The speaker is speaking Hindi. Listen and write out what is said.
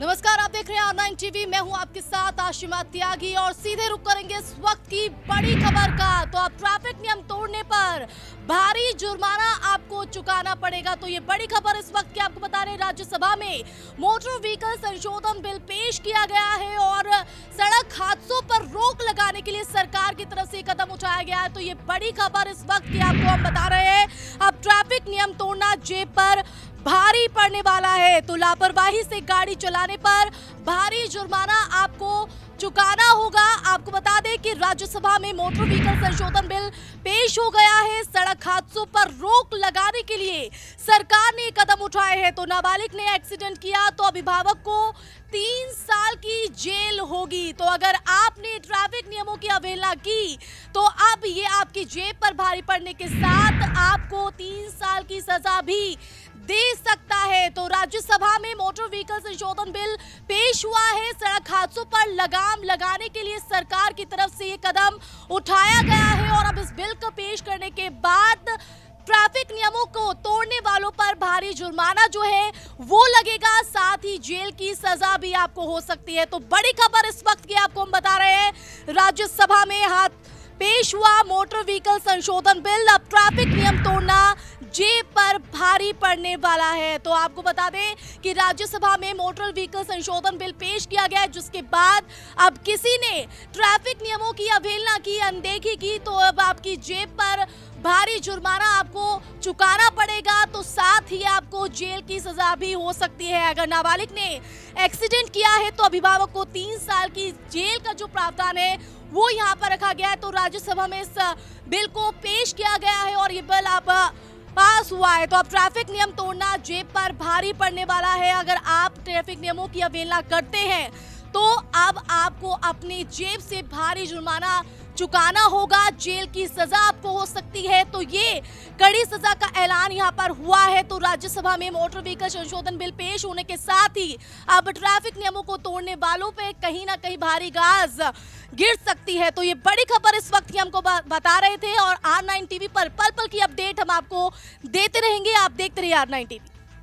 नमस्कार आप देख रहे हैं ऑनलाइन टीवी मैं हूं आपके साथ आशिमा त्यागी और सीधे रुक करेंगे इस वक्त की बड़ी खबर का तो अब ट्रैफिक नियम तोड़ने पर भारी जुर्माना आपको चुकाना पड़ेगा तो ये बड़ी खबर इस वक्त की आपको बता रहे राज्यसभा में मोटर व्हीकल संशोधन बिल पेश किया गया है और सड़क हादसों पर रोक लगाने के लिए सरकार की तरफ से कदम उठाया गया है तो ये बड़ी खबर इस वक्त की आपको हम बता रहे हैं अब ट्रैफिक नियम तोड़ना जेब पर पड़ने वाला है तो लापरवाही से गाड़ी चलाने पर भारी जुर्माना आपको चुकाना होगा आपको बता दें कि राज्यसभा में मोटर व्हीकल संशोधन बिल पेश हो गया है सड़क हादसों पर रोक लगाने के लिए सरकार ने कदम उठाए हैं तो नाबालिग ने एक्सीडेंट किया तो अभिभावक को तीन साल की जेल होगी तो अगर आपने ट्रैफिक नियमों की अवहेलना की तो अब ये आपकी जेब पर भारी पड़ने के साथ आपको तीन साल की सजा भी दे सकता है तो राज्यसभा में मोटर व्हीकल संशोधन बिल पेश हुआ है सड़क हादसों पर लगाम लगाने के लिए सरकार की तरफ से ये कदम उठाया गया है और अब इस बिल को पेश करने के बाद ट्रैफिक नियमों को तोड़ने वालों पर भारी जुर्माना जो है वो लगेगा साथ ही जेल की सजा भी आपको हो सकती है तो बड़ी खबर इस वक्त की आपको हम बता रहे हैं राज्यसभा में हाथ पेश हुआ मोटर व्हीकल संशोधन बिल अब ट्रैफिक नियम तोड़ना जेब पर भारी पड़ने वाला है तो आपको बता दें कि राज्यसभा में मोटर व्हीकल संशोधन बिल पेश किया गया जिसके बाद अब किसी ने ट्रैफिक नियमों की अवहेलना की अनदेखी की तो अब आपकी जेब पर भारी जुर्माना आपको चुकाना पड़ेगा तो साथ ही आपको जेल की सजा भी हो सकती है अगर नाबालिग ने एक्सीडेंट किया है तो अभिभावक को तीन साल की जेल का जो प्रावधान है वो यहाँ पर रखा गया है तो राज्यसभा में इस बिल को पेश किया गया है और ये बिल आप पास हुआ है तो अब ट्रैफिक नियम तोड़ना जेब पर भारी पड़ने वाला है अगर आप ट्रैफिक नियमों की अवेलना करते हैं तो अब आपको अपनी जेब से भारी जुर्माना चुकाना होगा जेल की सजा आपको हो सकती है तो ये कड़ी सजा का ऐलान यहाँ पर हुआ है तो राज्यसभा में मोटर व्हीकल संशोधन बिल पेश होने के साथ ही अब ट्रैफिक नियमों को तोड़ने वालों पे कहीं ना कहीं भारी गाज गिर सकती है तो ये बड़ी खबर इस वक्त ही हमको बता रहे थे और आर नाइन टीवी पर पल पल की अपडेट हम आपको देते रहेंगे आप देखते रहिए आर नाइन टीवी